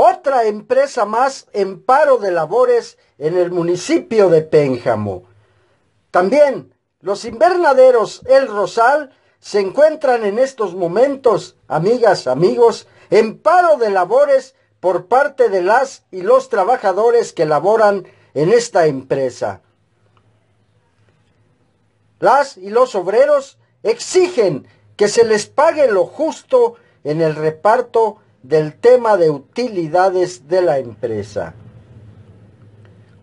otra empresa más en paro de labores en el municipio de Pénjamo. También los invernaderos El Rosal se encuentran en estos momentos, amigas, amigos, en paro de labores por parte de las y los trabajadores que laboran en esta empresa. Las y los obreros exigen que se les pague lo justo en el reparto del tema de utilidades de la empresa.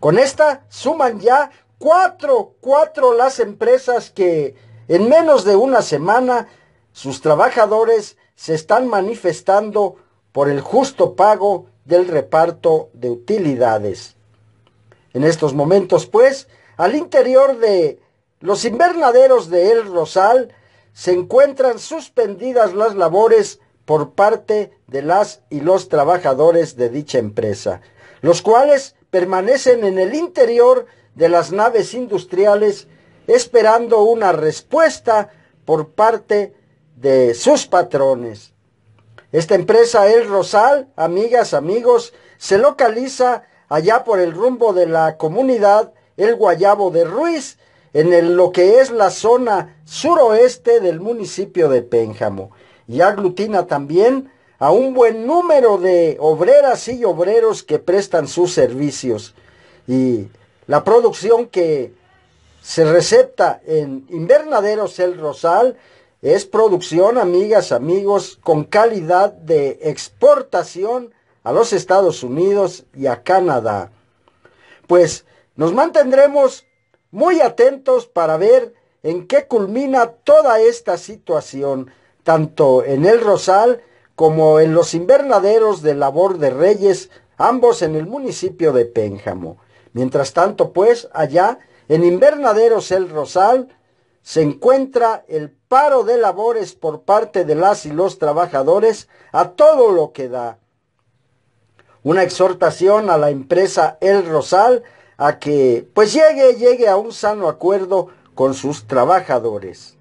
Con esta suman ya cuatro, cuatro las empresas que en menos de una semana sus trabajadores se están manifestando por el justo pago del reparto de utilidades. En estos momentos, pues, al interior de los invernaderos de El Rosal se encuentran suspendidas las labores por parte de las y los trabajadores de dicha empresa, los cuales permanecen en el interior de las naves industriales esperando una respuesta por parte de sus patrones. Esta empresa El Rosal, amigas, amigos, se localiza allá por el rumbo de la comunidad El Guayabo de Ruiz, en lo que es la zona suroeste del municipio de Pénjamo y aglutina también a un buen número de obreras y obreros que prestan sus servicios. Y la producción que se receta en Invernaderos El Rosal es producción, amigas, amigos, con calidad de exportación a los Estados Unidos y a Canadá. Pues nos mantendremos muy atentos para ver en qué culmina toda esta situación tanto en el Rosal como en los invernaderos de labor de Reyes, ambos en el municipio de Pénjamo. Mientras tanto, pues, allá, en invernaderos el Rosal, se encuentra el paro de labores por parte de las y los trabajadores a todo lo que da. Una exhortación a la empresa El Rosal a que pues llegue, llegue a un sano acuerdo con sus trabajadores.